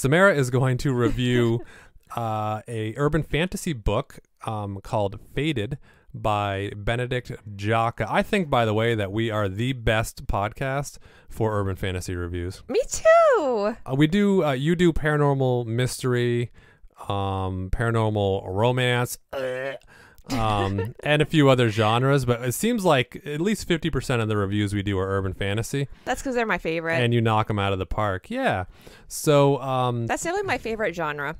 Samara is going to review uh, a urban fantasy book um, called Faded by Benedict Jocka. I think, by the way, that we are the best podcast for urban fantasy reviews. Me too. Uh, we do. Uh, you do paranormal mystery, um, paranormal romance um, and a few other genres. But it seems like at least fifty percent of the reviews we do are urban fantasy. That's because they're my favorite. And you knock them out of the park, yeah. So um, that's definitely my favorite genre.